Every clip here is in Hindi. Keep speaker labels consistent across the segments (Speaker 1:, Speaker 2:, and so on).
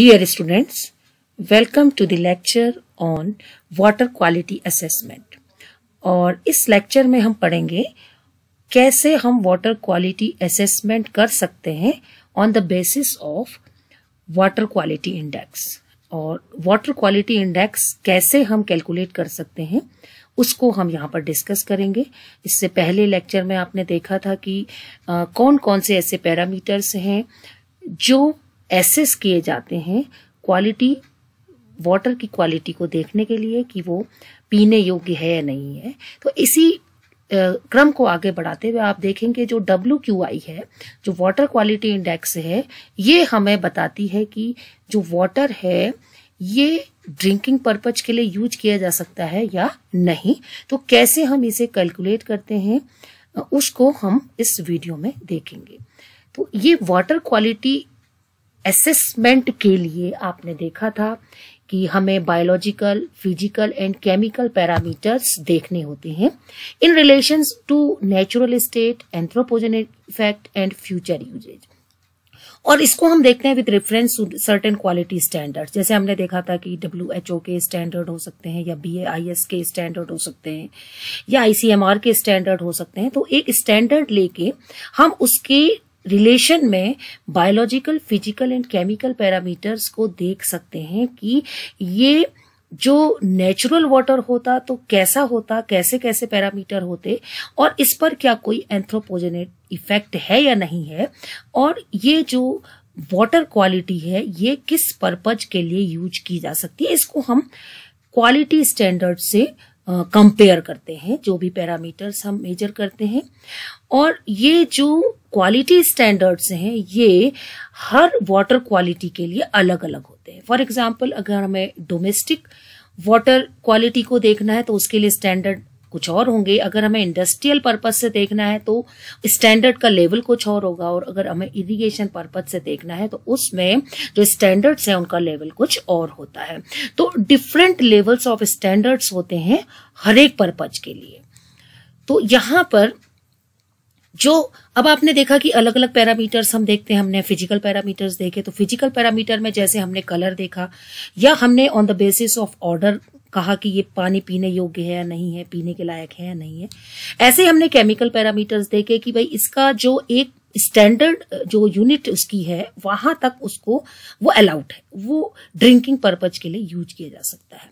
Speaker 1: Dear students welcome to the lecture on water quality assessment और इस लेक्चर में हम पढ़ेंगे कैसे हम वाटर क्वालिटी असेसमेंट कर सकते हैं on the basis of water quality index और वाटर क्वालिटी इंडेक्स कैसे हम कैलकुलेट कर सकते हैं उसको हम यहाँ पर डिस्कस करेंगे इससे पहले लेक्चर में आपने देखा था कि आ, कौन कौन से ऐसे पैरामीटर्स हैं जो एसेस किए जाते हैं क्वालिटी वाटर की क्वालिटी को देखने के लिए कि वो पीने योग्य है या नहीं है तो इसी क्रम को आगे बढ़ाते हुए आप देखेंगे जो डब्ल्यू क्यू आई है जो वाटर क्वालिटी इंडेक्स है ये हमें बताती है कि जो वाटर है ये ड्रिंकिंग पर्पज के लिए यूज किया जा सकता है या नहीं तो कैसे हम इसे कैलकुलेट करते हैं उसको हम इस वीडियो में देखेंगे तो ये वाटर क्वालिटी असेसमेंट के लिए आपने देखा था कि हमें biological physical and chemical parameters देखने होते हैं in relation to natural state anthropogenic effect and future uses और इसको हम देखते हैं with reference to certain quality standard जैसे हमने देखा था कि डब्ल्यू एच ओ के स्टैंडर्ड हो सकते हैं या बी आई एस के स्टैंडर्ड हो सकते हैं या आई सी एम आर के स्टैंडर्ड हो सकते हैं तो एक स्टैंडर्ड लेके हम उसके रिलेशन में biological physical and chemical parameters को देख सकते हैं कि ये जो नेचुरल वाटर होता तो कैसा होता कैसे कैसे पैरामीटर होते और इस पर क्या कोई एंथ्रोपोजेनेट इफेक्ट है या नहीं है और ये जो वाटर क्वालिटी है ये किस पर्पज के लिए यूज की जा सकती है इसको हम क्वालिटी स्टैंडर्ड से कंपेयर करते हैं जो भी पैरामीटर्स हम मेजर करते हैं और ये जो क्वालिटी स्टैंडर्ड्स हैं ये हर वाटर क्वालिटी के लिए अलग अलग होते हैं फॉर एग्जाम्पल अगर हमें डोमेस्टिक वाटर क्वालिटी को देखना है तो उसके लिए स्टैंडर्ड कुछ और होंगे अगर हमें इंडस्ट्रियल पर्पज से देखना है तो स्टैंडर्ड का लेवल कुछ और होगा और अगर हमें इरिगेशन पर्पज से देखना है तो उसमें जो स्टैंडर्ड्स हैं उनका लेवल कुछ और होता है तो डिफरेंट लेवल्स ऑफ स्टैंडर्ड्स होते हैं हर एक पर्पज के लिए तो यहां पर जो अब आपने देखा कि अलग अलग पैरामीटर्स हम देखते हैं हमने फिजिकल पैरामीटर्स देखे तो फिजिकल पैरामीटर में जैसे हमने कलर देखा या हमने on the basis of order कहा कि ये पानी पीने योग्य है या नहीं है पीने के लायक है या नहीं है ऐसे हमने केमिकल पैरामीटर्स देखे कि भाई इसका जो एक स्टैंडर्ड जो यूनिट उसकी है वहां तक उसको वो अलाउड है वो ड्रिंकिंग पर्पज के लिए यूज किया जा सकता है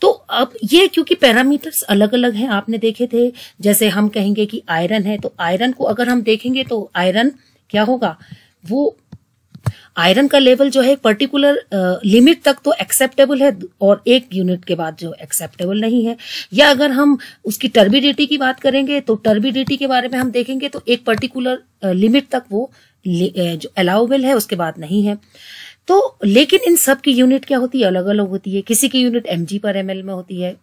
Speaker 1: तो अब ये क्योंकि पैरामीटर्स अलग अलग हैं आपने देखे थे जैसे हम कहेंगे कि आयरन है तो आयरन को अगर हम देखेंगे तो आयरन क्या होगा वो आयरन का लेवल जो है पर्टिकुलर लिमिट तक तो एक्सेप्टेबल है और एक यूनिट के बाद जो एक्सेप्टेबल नहीं है या अगर हम उसकी टर्बिडिटी की बात करेंगे तो टर्बिडिटी के बारे में हम देखेंगे तो एक पर्टिकुलर लिमिट तक वो जो अलाउबल है उसके बाद नहीं है तो लेकिन इन सब की यूनिट क्या होती है अलग अलग होती है किसी की यूनिट एम पर एम में होती है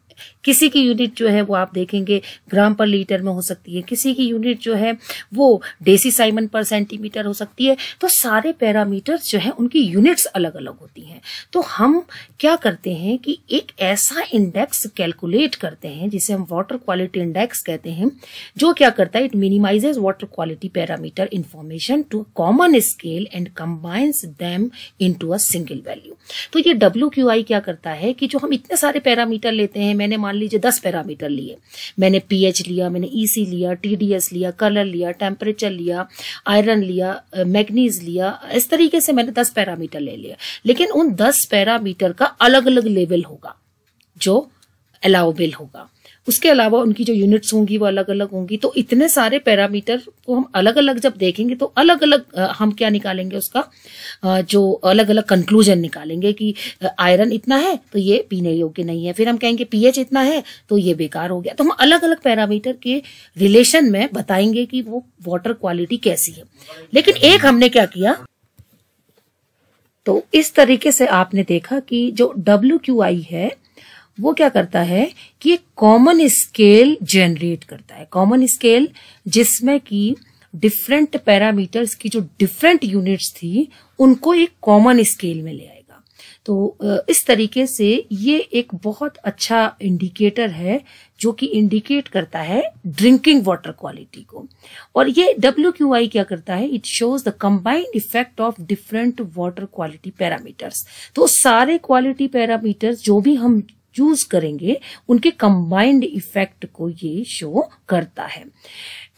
Speaker 1: किसी की यूनिट जो है वो आप देखेंगे ग्राम पर लीटर में हो सकती है किसी की यूनिट जो है वो डेसी साइमन पर सेंटीमीटर हो सकती है तो सारे पैरामीटर जो है उनकी यूनिट्स अलग अलग होती हैं तो हम क्या करते हैं कि एक ऐसा इंडेक्स कैलकुलेट करते हैं जिसे हम वाटर क्वालिटी इंडेक्स कहते हैं जो क्या करता है it minimises water quality parameter information to common scale and combines them into a single value तो ये डब्ल्यू क्या करता है कि जो हम इतने सारे पैरामीटर लेते हैं मैंने मान लीजिए दस पैरामीटर लिए मैंने पीएच लिया मैंने ईसी लिया टीडीएस लिया कलर लिया टेम्परेचर लिया आयरन लिया मैग्नीज लिया इस तरीके से मैंने दस पैरामीटर ले लिया लेकिन उन दस पैरामीटर का अलग अलग लेवल होगा जो अलाउबल होगा उसके अलावा उनकी जो यूनिट्स होंगी वो अलग अलग होंगी तो इतने सारे पैरामीटर को हम अलग अलग जब देखेंगे तो अलग अलग हम क्या निकालेंगे उसका जो अलग अलग कंक्लूजन निकालेंगे कि आयरन इतना है तो ये पीने योग्य नहीं है फिर हम कहेंगे पीएच इतना है तो ये बेकार हो गया तो हम अलग अलग पैरामीटर के रिलेशन में बताएंगे कि वो वॉटर क्वालिटी कैसी है लेकिन एक हमने क्या किया तो इस तरीके से आपने देखा कि जो डब्ल्यू है वो क्या करता है कि एक कॉमन स्केल जनरेट करता है कॉमन स्केल जिसमें कि डिफरेंट पैरामीटर्स की जो डिफरेंट यूनिट्स थी उनको एक कॉमन स्केल में ले आएगा तो इस तरीके से ये एक बहुत अच्छा इंडिकेटर है जो कि इंडिकेट करता है ड्रिंकिंग वाटर क्वालिटी को और ये डब्ल्यू क्यू आई क्या करता है it shows the combined effect of different water quality parameters तो सारे क्वालिटी पैरामीटर्स जो भी हम चूज करेंगे उनके कंबाइंड इफेक्ट को ये शो करता है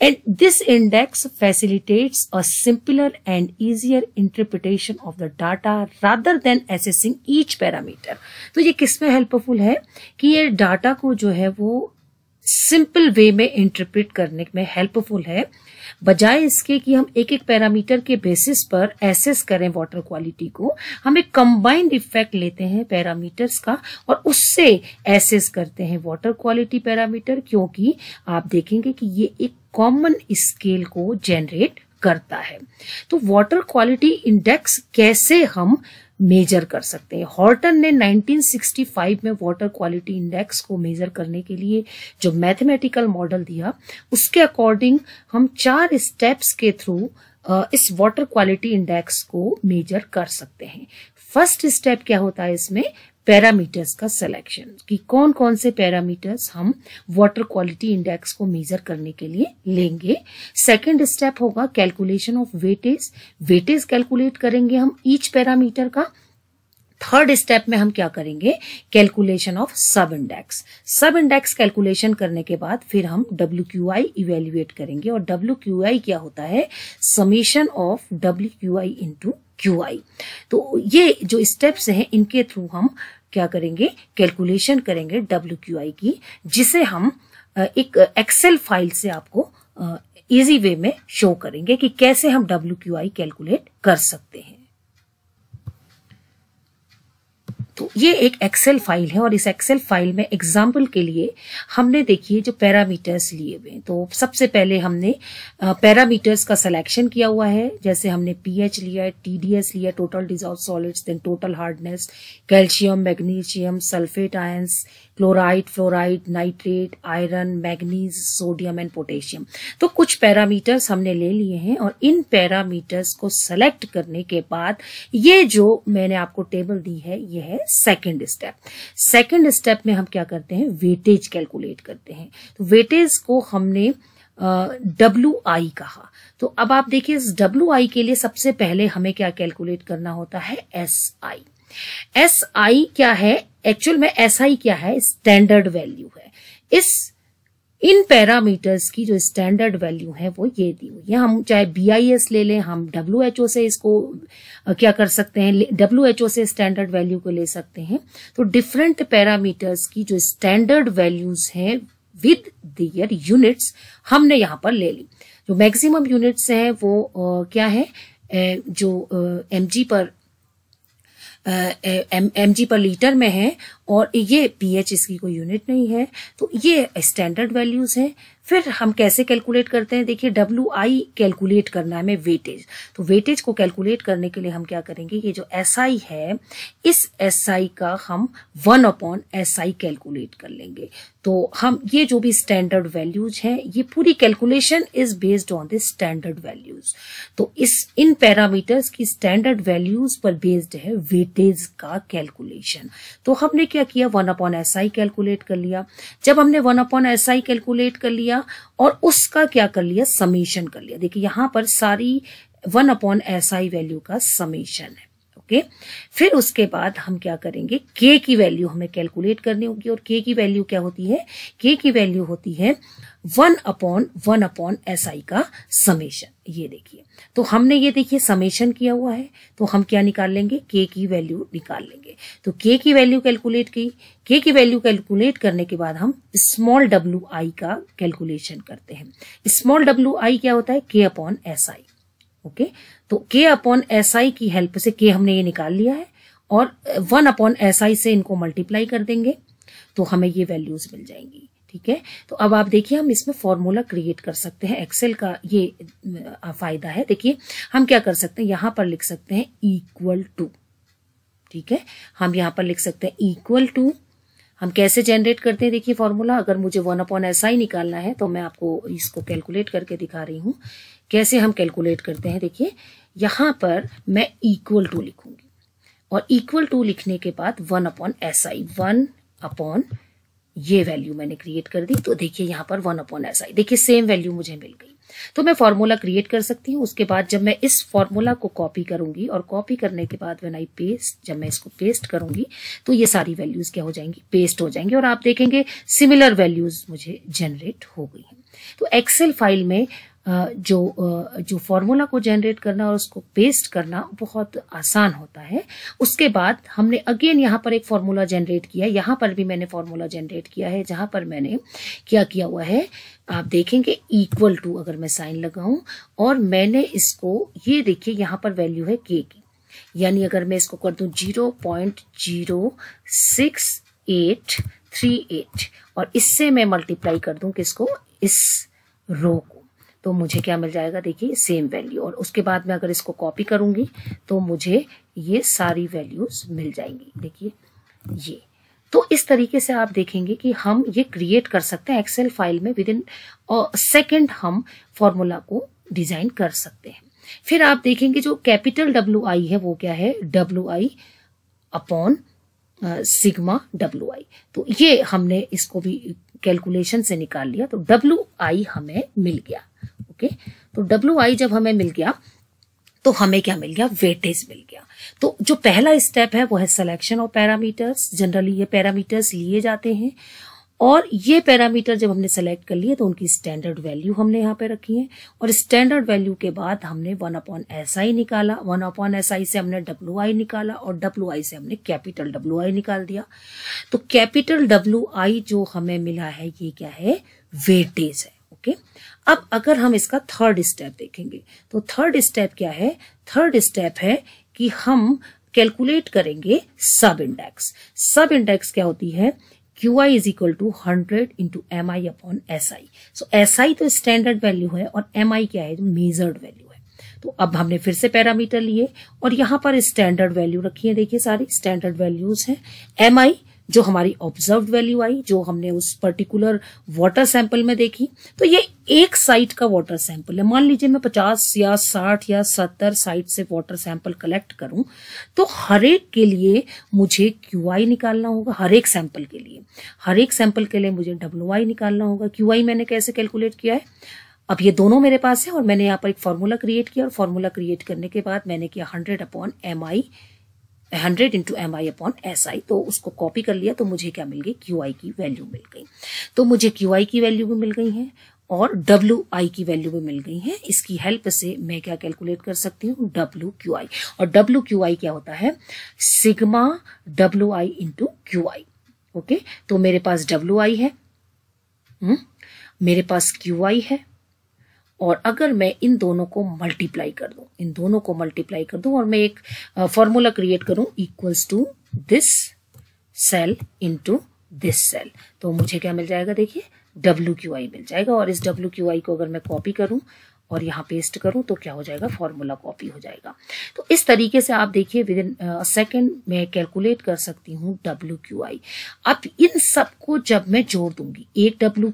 Speaker 1: and this index facilitates a simpler and easier interpretation of the data rather than assessing each parameter तो ये किसमें हेल्पफुल है कि ये डाटा को जो है वो सिंपल वे में इंटरप्रिट करने में हेल्पफुल है बजाय इसके कि हम एक एक पैरामीटर के बेसिस पर एसेस करें वाटर क्वालिटी को हम एक कंबाइंड इफेक्ट लेते हैं पैरामीटर्स का और उससे एसेस करते हैं वाटर क्वालिटी पैरामीटर क्योंकि आप देखेंगे कि ये एक कॉमन स्केल को जनरेट करता है तो वाटर क्वालिटी इंडेक्स कैसे हम मेजर कर सकते हैं हॉर्टन ने 1965 में वाटर क्वालिटी इंडेक्स को मेजर करने के लिए जो मैथमेटिकल मॉडल दिया उसके अकॉर्डिंग हम चार स्टेप्स के थ्रू इस वाटर क्वालिटी इंडेक्स को मेजर कर सकते हैं फर्स्ट स्टेप क्या होता है इसमें पैरामीटर्स का सिलेक्शन कि कौन कौन से पैरामीटर्स हम वाटर क्वालिटी इंडेक्स को मेजर करने के लिए लेंगे सेकंड स्टेप होगा calculation of weightage weightage calculate करेंगे हम ईच पैरामीटर का थर्ड स्टेप में हम क्या करेंगे calculation of sub index sub index calculation करने के बाद फिर हम डब्ल्यू क्यू आई इवेल्युएट करेंगे और डब्ल्यू क्यू आई क्या होता है summation of W Q I into Q I तो ये जो स्टेप्स हैं इनके थ्रू हम क्या करेंगे कैलकुलेशन करेंगे डब्ल्यू क्यू आई की जिसे हम एक एक्सेल फाइल से आपको इजी वे में शो करेंगे कि कैसे हम डब्ल्यू क्यू आई कैलकुलेट कर सकते हैं तो ये एक एक्सेल फाइल है और इस एक्सेल फाइल में एग्जाम्पल के लिए हमने देखिए जो पैरामीटर्स लिए हुए तो सबसे पहले हमने पैरामीटर्स का सिलेक्शन किया हुआ है जैसे हमने पीएच लिया है टीडीएस लिया total dissolved solids then total hardness calcium magnesium sulphate ions chloride fluoride nitrate iron manganese sodium and potassium तो कुछ पैरामीटर्स हमने ले लिए हैं और इन पैरामीटर्स को सेलेक्ट करने के बाद ये जो मैंने आपको टेबल दी है यह है सेकंड स्टेप सेकंड स्टेप में हम क्या करते हैं वेटेज कैलकुलेट करते हैं तो वेटेज को हमने डब्ल्यू uh, आई कहा तो अब आप देखिए इस डब्ल्यू आई के लिए सबसे पहले हमें क्या कैलकुलेट करना होता है एस आई एस आई क्या है एक्चुअल में एस आई क्या है स्टैंडर्ड वैल्यू है इस इन पैरामीटर्स की जो स्टैंडर्ड वैल्यू है वो ये दी हुई है हम चाहे बीआईएस ले लें हम डब्ल्यूएचओ से इसको क्या कर सकते हैं डब्ल्यूएचओ से स्टैंडर्ड वैल्यू को ले सकते हैं तो डिफरेंट पैरामीटर्स की जो स्टैंडर्ड वैल्यूज हैं विद दियर यूनिट्स हमने यहाँ पर ले ली जो मैक्सिमम यूनिट्स हैं वो आ, क्या है ए, जो एम पर एम जी पर लीटर में है और ये पीएच इसकी कोई यूनिट नहीं है तो ये स्टैंडर्ड वैल्यूज है फिर हम कैसे कैलकुलेट करते हैं देखिए डब्ल्यू आई कैलकुलेट करना है हमें वेटेज तो वेटेज को कैलकुलेट करने के लिए हम क्या करेंगे ये जो एस SI है इस एस SI का हम one upon S I calculate कर लेंगे तो हम ये जो भी स्टैंडर्ड वैल्यूज है ये पूरी calculation is based on the standard values तो इस इन पैरामीटर्स की स्टैंडर्ड वैल्यूज पर बेस्ड है वेटेज का कैलकुलेशन तो हमने क्या किया one upon S I calculate कर लिया जब हमने one upon S I calculate कर लिया और उसका क्या कर लिया समीशन कर लिया देखिए यहां पर सारी one upon S I value का समीशन है ओके फिर उसके बाद हम क्या करेंगे के की वैल्यू हमें कैलकुलेट करनी होगी और के की वैल्यू क्या होती है के की वैल्यू होती है one upon one upon S I का समीशन ये देखिए तो हमने ये देखिए समेशन किया हुआ है तो हम क्या निकाल लेंगे के की वैल्यू निकाल लेंगे तो के की वैल्यू कैलकुलेट की के की वैल्यू कैलकुलेट करने के बाद हम स्मॉल डब्ल्यू आई का कैलकुलेशन करते हैं स्मॉल डब्ल्यू आई क्या होता है के अपॉन एस आई ओके तो के अपॉन एस आई की हेल्प से के हमने ये निकाल लिया है और वन अपॉन एस आई से इनको मल्टीप्लाई कर देंगे तो हमें ये वैल्यूज मिल जाएंगी ठीक है तो अब आप देखिए हम इसमें फॉर्मूला क्रिएट कर सकते हैं एक्सेल का ये फायदा है देखिए हम क्या कर सकते हैं यहां पर लिख सकते हैं इक्वल टू ठीक है हम यहां पर लिख सकते हैं इक्वल टू हम कैसे जनरेट करते हैं देखिए फॉर्मूला अगर मुझे वन अपॉन एस आई निकालना है तो मैं आपको इसको कैलकुलेट करके दिखा रही हूं कैसे हम कैलकुलेट करते हैं देखिए यहां पर मैं इक्वल टू लिखूंगी और इक्वल टू लिखने के बाद one upon S I one upon ये वैल्यू मैंने क्रिएट कर दी तो देखिए यहाँ पर वन अपॉन एस आई देखिए सेम वैल्यू मुझे मिल गई तो मैं फॉर्मूला क्रिएट कर सकती हूँ उसके बाद जब मैं इस फॉर्मूला को कॉपी करूंगी और कॉपी करने के बाद वेन आई पेस्ट जब मैं इसको पेस्ट करूंगी तो ये सारी वैल्यूज क्या हो जाएंगी पेस्ट हो जाएंगी और आप देखेंगे सिमिलर वैल्यूज मुझे जनरेट हो गई तो एक्सेल फाइल में जो जो फॉर्मूला को जनरेट करना और उसको पेस्ट करना बहुत आसान होता है उसके बाद हमने अगेन यहाँ पर एक फॉर्मूला जनरेट किया यहाँ पर भी मैंने फॉर्मूला जनरेट किया है जहाँ पर मैंने क्या किया हुआ है आप देखेंगे इक्वल टू अगर मैं साइन लगाऊं और मैंने इसको ये देखिए यहाँ पर वैल्यू है के की यानी अगर मैं इसको कर दूँ zero point zero six eight three eight और इससे मैं मल्टीप्लाई कर दूँ किसको इस रो को तो मुझे क्या मिल जाएगा देखिए सेम वैल्यू और उसके बाद में अगर इसको कॉपी करूंगी तो मुझे ये सारी वैल्यूज मिल जाएंगी देखिए ये तो इस तरीके से आप देखेंगे कि हम ये क्रिएट कर सकते हैं एक्सेल फाइल में विद इन सेकेंड हम फॉर्मूला को डिजाइन कर सकते हैं फिर आप देखेंगे जो कैपिटल डब्ल्यू आई है वो क्या है W I upon sigma W I तो ये हमने इसको भी कैलकुलेशन से निकाल लिया तो डब्ल्यू आई हमें मिल गया ओके तो डब्ल्यू आई जब हमें मिल गया तो हमें क्या मिल गया वेटेज मिल गया तो जो पहला स्टेप है वो है सिलेक्शन ऑफ पैरामीटर्स जनरली ये पैरामीटर्स लिए जाते हैं और ये पैरामीटर जब हमने सेलेक्ट कर लिए तो उनकी स्टैंडर्ड वैल्यू हमने यहाँ पे रखी है और स्टैंडर्ड वैल्यू के बाद हमने वन अपॉन एस आई निकाला वन अपॉन एस आई से हमने डब्ल्यू आई निकाला और डब्ल्यू आई से हमने कैपिटल डब्ल्यू आई निकाल दिया तो कैपिटल डब्ल्यू आई जो हमें मिला है ये क्या है वेटेज है ओके अब अगर हम इसका थर्ड स्टेप देखेंगे तो थर्ड स्टेप क्या है थर्ड स्टेप है कि हम कैलकुलेट करेंगे सब इंडेक्स सब इंडेक्स क्या होती है Q I is equal to hundred into M I upon S I so S I तो स्टैंडर्ड वैल्यू है और एम आई क्या है मेजर्ड वैल्यू है तो अब हमने फिर से पैरामीटर लिए और यहां पर स्टैंडर्ड वैल्यू रखी है देखिए सारी स्टैंडर्ड वैल्यूज हैं एम आई जो हमारी ऑब्जर्व वैल्यू आई जो हमने उस पर्टिकुलर वाटर सैंपल में देखी तो ये एक साइट का वाटर सैंपल है मान लीजिए मैं 50 या 60 या 70 साइट से वाटर सैंपल कलेक्ट करूं तो हर एक के लिए मुझे क्यू आई निकालना होगा हर एक सैंपल के लिए हर एक सैंपल के लिए मुझे डब्ल्यू आई निकालना होगा क्यू आई मैंने कैसे कैलकुलेट किया है अब ये दोनों मेरे पास है और मैंने यहाँ पर एक फॉर्मूला क्रिएट किया और फॉर्मूला क्रिएट करने के बाद मैंने किया hundred upon M I hundred into M I upon S I तो उसको कॉपी कर लिया तो मुझे क्या मिल गई क्यू आई की वैल्यू मिल गई तो मुझे क्यू आई की वैल्यू भी मिल गई है और डब्ल्यू आई की वैल्यू भी मिल गई है इसकी हेल्प से मैं क्या कैलकुलेट कर सकती हूँ डब्ल्यू क्यू आई और डब्ल्यू क्यू आई क्या होता है sigma W I into Q I okay तो मेरे पास डब्ल्यू आई है हुँ? हम्म? मेरे पास क्यू आई है और अगर मैं इन दोनों को मल्टीप्लाई कर दूं इन दोनों को मल्टीप्लाई कर दूं और मैं एक फॉर्मूला क्रिएट करूं equals to this cell into this cell तो मुझे क्या मिल जाएगा देखिए डब्ल्यू क्यू आई मिल जाएगा और इस डब्ल्यू क्यू आई को अगर मैं कॉपी करूं और यहाँ पेस्ट करूँ तो क्या हो जाएगा फॉर्मूला कॉपी हो जाएगा तो इस तरीके से आप देखिए विद इन सेकेंड मैं कैलकुलेट कर सकती हूँ डब्ल्यू क्यू आई अब इन सबको जब मैं जोड़ दूंगी एक डब्ल्यू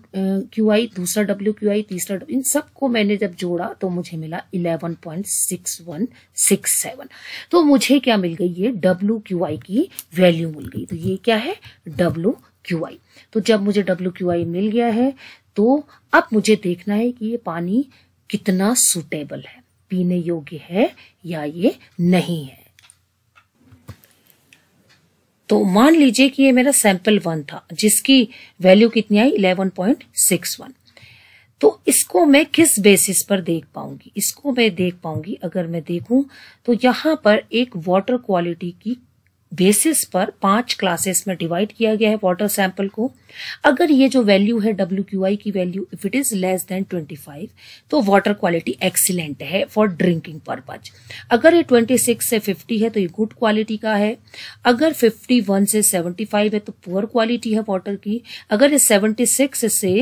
Speaker 1: क्यू आई दूसरा डब्ल्यू क्यू आई तीसरा इन सबको मैंने जब जोड़ा तो मुझे मिला eleven point six one six seven तो मुझे क्या मिल गई ये डब्ल्यू क्यू आई की वैल्यू मिल गई तो ये क्या है डब्ल्यू क्यू आई तो जब मुझे डब्ल्यू क्यू आई मिल गया है तो अब मुझे देखना है कि ये पानी कितना सुटेबल है पीने योग्य है या ये नहीं है तो मान लीजिए कि ये मेरा सैंपल वन था जिसकी वैल्यू कितनी आई 11.61 तो इसको मैं किस बेसिस पर देख पाऊंगी इसको मैं देख पाऊंगी अगर मैं देखूं तो यहां पर एक वाटर क्वालिटी की बेसिस पर पांच क्लासेस में डिवाइड किया गया है वाटर सैंपल को अगर ये जो वैल्यू है डब्ल्यू क्यू आई की value if it is less than 25 तो वाटर क्वालिटी एक्सीलेंट है फॉर ड्रिंकिंग पर्पज अगर ये 26 से 50 है तो ये गुड क्वालिटी का है अगर 51 से 75 है तो पुअर क्वालिटी है वाटर की अगर ये 76 से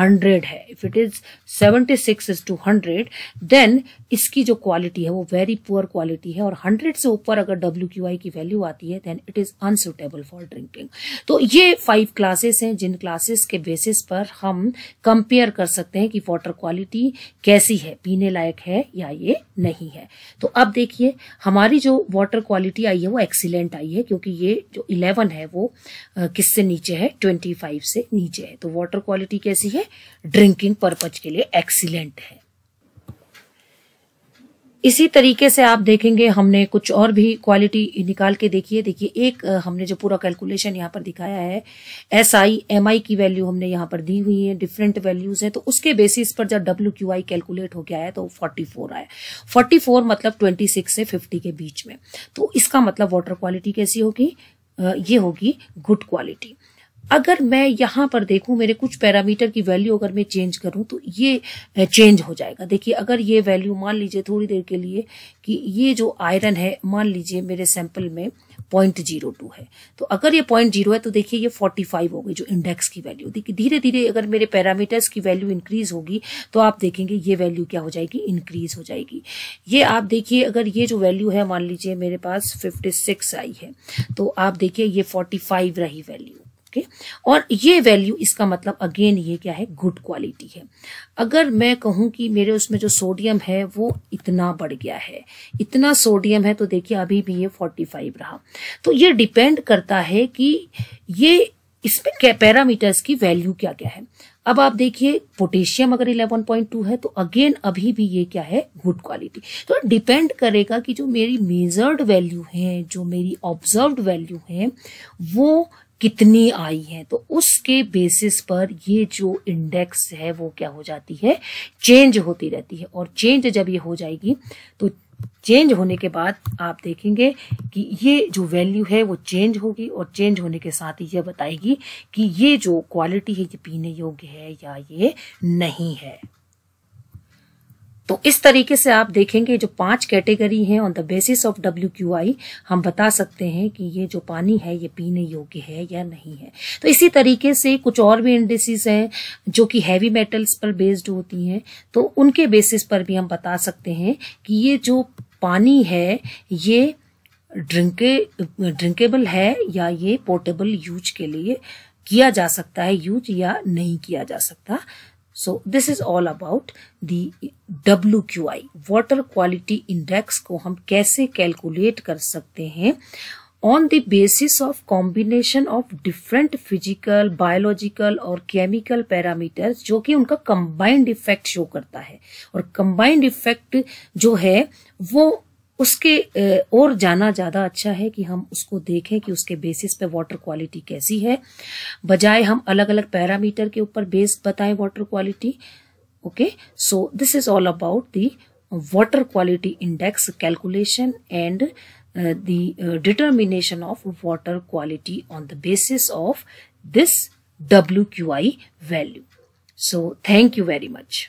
Speaker 1: 100 है if it is 76 is two hundred then इसकी जो क्वालिटी है वो वेरी पुअर क्वालिटी है और 100 से ऊपर अगर डब्ल्यू की वैल्यू आती है then it is unsuitable for drinking तो ये फाइव क्लासेस हैं हैं जिन क्लासेस के बेसिस पर हम कंपेयर कर सकते हैं कि वाटर क्वालिटी कैसी है पीने लायक है या ये नहीं है तो अब देखिए हमारी जो वाटर क्वालिटी आई है वो एक्सीलेंट आई है क्योंकि ये जो इलेवन है वो किससे नीचे है ट्वेंटी फाइव से नीचे है तो वाटर क्वालिटी कैसी है ड्रिंकिंग पर्पज के लिए एक्सीलेंट है इसी तरीके से आप देखेंगे हमने कुछ और भी क्वालिटी निकाल के देखिए देखिए एक हमने जो पूरा कैलकुलेशन यहाँ पर दिखाया है एस आई एम आई की वैल्यू हमने यहाँ पर दी हुई है डिफरेंट वैल्यूज हैं तो उसके बेसिस पर जब डब्ल्यू क्यू आई कैलकुलेट हो गया है तो फोर्टी फोर आया फोर्टी फोर मतलब ट्वेंटी सिक्स से फिफ्टी के बीच में तो इसका मतलब वाटर क्वालिटी कैसी होगी ये होगी गुड क्वालिटी अगर मैं यहाँ पर देखूं मेरे कुछ पैरामीटर की वैल्यू अगर मैं चेंज करूं तो ये चेंज हो जाएगा देखिए अगर ये वैल्यू मान लीजिए थोड़ी देर के लिए कि ये जो आयरन है मान लीजिए मेरे सैंपल में पॉइंट जीरो टू है तो अगर ये पॉइंट जीरो है तो देखिए ये फोर्टी फाइव हो गई जो इंडेक्स की वैल्यू देखिए धीरे धीरे अगर मेरे पैरामीटर्स की वैल्यू इंक्रीज होगी तो आप देखेंगे ये वैल्यू क्या हो जाएगी इंक्रीज हो जाएगी ये आप देखिए अगर ये जो वैल्यू है मान लीजिए मेरे पास फिफ्टी सिक्स आई है तो आप देखिए ये फोर्टी फाइव रही वैल्यू के और ये वैल्यू इसका मतलब अगेन ये क्या है गुड क्वालिटी है अगर मैं कहूँ कि मेरे उसमें जो सोडियम है वो इतना बढ़ गया है इतना सोडियम है तो देखिए अभी भी ये 45 रहा तो ये डिपेंड करता है कि ये इसमें पैरामीटर्स की वैल्यू क्या क्या है अब आप देखिए पोटेशियम अगर 11.2 है तो अगेन अभी भी ये क्या है गुड क्वालिटी तो डिपेंड करेगा कि जो मेरी मेजर्ड वैल्यू है जो मेरी ऑब्जर्व्ड वैल्यू है वो कितनी आई है तो उसके बेसिस पर ये जो इंडेक्स है वो क्या हो जाती है चेंज होती रहती है और चेंज जब ये हो जाएगी तो चेंज होने के बाद आप देखेंगे कि ये जो वैल्यू है वो चेंज होगी और चेंज होने के साथ ही ये बताएगी कि ये जो क्वालिटी है ये पीने योग्य है या ये नहीं है तो इस तरीके से आप देखेंगे जो पांच कैटेगरी हैं on the basis of W Q I हम बता सकते हैं कि ये जो पानी है ये पीने योग्य है या नहीं है तो इसी तरीके से कुछ और भी इंडेसिस हैं जो कि हैवी मेटल्स पर बेस्ड होती हैं तो उनके बेसिस पर भी हम बता सकते हैं कि ये जो पानी है ये ड्रिंके ड्रिंकेबल है या ये पोर्टेबल यूज के लिए किया जा सकता है यूज या नहीं किया जा सकता So this is all about the WQI water quality index को हम कैसे calculate कर सकते हैं on the basis of combination of different physical, biological और chemical parameters जो कि उनका combined effect show करता है और combined effect जो है वो उसके और जाना ज़्यादा अच्छा है कि हम उसको देखें कि उसके बेसिस पे वाटर क्वालिटी कैसी है बजाय हम अलग अलग पैरामीटर के ऊपर बेस बताएं water quality okay so this is all about the water quality index calculation and of water quality on the basis of this W Q I value so thank you very much